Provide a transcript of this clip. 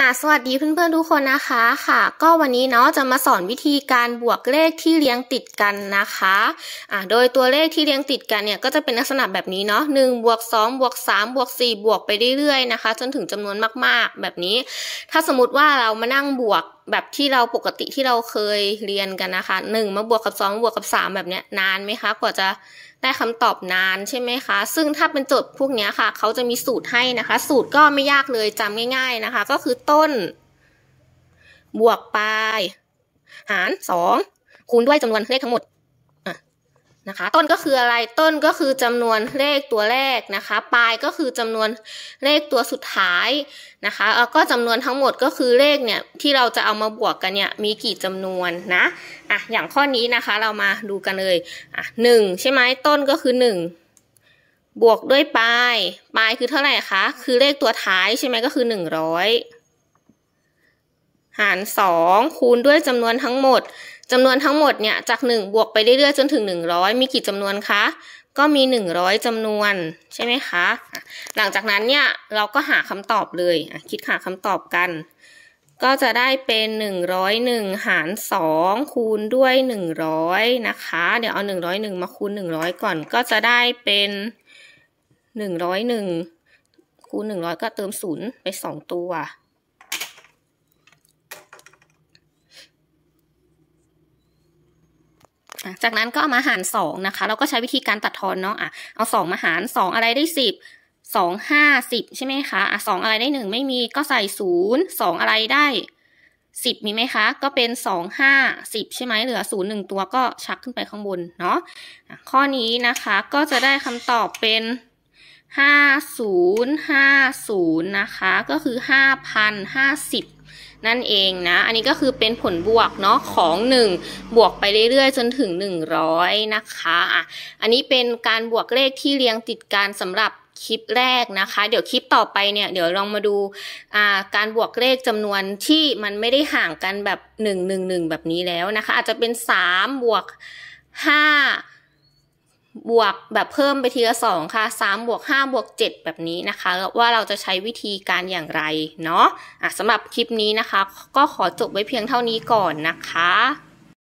อ่ะสวัสดีเพื่อนๆ ทุกคนนะคะค่ะ ก็วันนี้เนาะจะมาสอนวิธีการบวกเลขที่เรียงติดกันนะคะอ่ะโดยตัวเลขที่เรียงติดกันเนี่ยก็จะเป็นลักษณะแบบนี้เนาะหนึ่งบวกสองบวกสามบวกสี่บวกไปเรื่อยๆนะคะ จนถึงจำนวนมากๆแบบนี้ ถ้าสมมติว่าเรามานั่งบวกแบบที่เราปกติที่เราเคยเรียนกันนะคะหนึ่งมาบวกกับสองบวกกับสามแบบเนี้ย นานไหมคะ กว่าจะได้คำตอบนานใช่ไหมคะ ซึ่งถ้าเป็นโจทย์พวกนี้ค่ะ เขาจะมีสูตรให้นะคะ สูตรก็ไม่ยากเลยจำง่ายๆนะคะ ก็คือต้น บวกปลาย หารสองคูณด้วยจำนวนเลขทั้งหมดนะคะต้นก็คืออะไร ต้นก็คือจำนวนเลขตัวแรกนะคะ ปลายก็คือจำนวนเลขตัวสุดท้ายนะคะแล้วก็จำนวนทั้งหมดก็คือเลขเนี่ยที่เราจะเอามาบวกกันเนี่ยมีกี่จำนวนนะ อ่ะ อย่างข้อนี้นะคะ เรามาดูกันเลย อ่ะหนึ่งใช่ไหมต้นก็คือหนึ่ง บวกด้วยปลาย ปลายคือเท่าไหร่คะ คือเลขตัวท้ายใช่ไหมก็คือหนึ่งร้อยหาร 2 คูณด้วยจำนวนทั้งหมดจำนวนทั้งหมดเนี่ย จาก 1 บวกไปเรื่อยๆจนถึง 100 มีกี่จำนวนคะก็มี 100 จำนวนใช่ไหมคะ หลังจากนั้นเนี่ย เราก็หาคำตอบเลย คิดหาคำตอบกัน ก็จะได้เป็น 101 หาร 2 คูณด้วย 100 นะคะ เดี๋ยวเอา 101 มาคูณ 100 ก่อน ก็จะได้เป็น 101 คูณ 100 ก็เติมศูนย์ไป2 ตัวจากนั้นก็เอามาหารสองนะคะ เราก็ใช้วิธีการตัดทอนเนาะอ่ะเอาสองมาหารสองอะไรได้สิบสองห้าสิบใช่ไหมคะอ่ะสองอะไรได้หนึ่งไม่มีก็ใส่ศูนย์สองอะไรได้สิบมีไหมคะ ก็เป็นสองห้าสิบใช่ไหมเหลือศูนย์หนึ่งตัวก็ชักขึ้นไปข้างบนเนาะข้อนี้นะคะก็จะได้คำตอบเป็น5050นะคะก็คือ 5,050 นั่นเองนะอันนี้ก็คือเป็นผลบวกเนาะของ 1 บวกไปเรื่อยๆ จนถึง 100 นะคะอ่ะอันนี้เป็นการบวกเลขที่เรียงติดกันสำหรับคลิปแรกนะคะ เดี๋ยวคลิปต่อไปเนี่ย เดี๋ยวลองมาดูาการบวกเลขจำนวนที่มันไม่ได้ห่างกันแบบ 1 1 1แบบนี้แล้วนะคะอาจจะเป็น 3 บวก5บวกแบบเพิ่มไปทีละสองค่ะสามบวกห้าบวกเจ็ดแบบนี้นะคะ ว่าเราจะใช้วิธีการอย่างไรเนาะะสำหรับคลิปนี้นะคะ ก็ขอจบไว้เพียงเท่านี้ก่อนนะคะ